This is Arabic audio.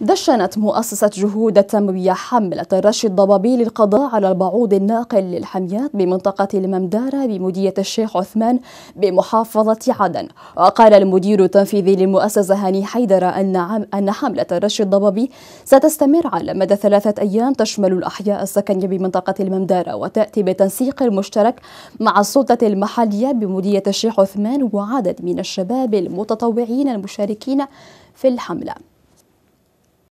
دشنت مؤسسة جهود التنموية حملة الرش الضبابي للقضاء على البعوض الناقل للحميات بمنطقة الممدارة بمدية الشيخ عثمان بمحافظة عدن وقال المدير التنفيذي للمؤسسة هاني حيدر أن, عم أن حملة الرش الضبابي ستستمر على مدى ثلاثة أيام تشمل الأحياء السكنية بمنطقة الممدارة وتأتي بتنسيق مشترك مع السلطة المحلية بمدية الشيخ عثمان وعدد من الشباب المتطوعين المشاركين في الحمله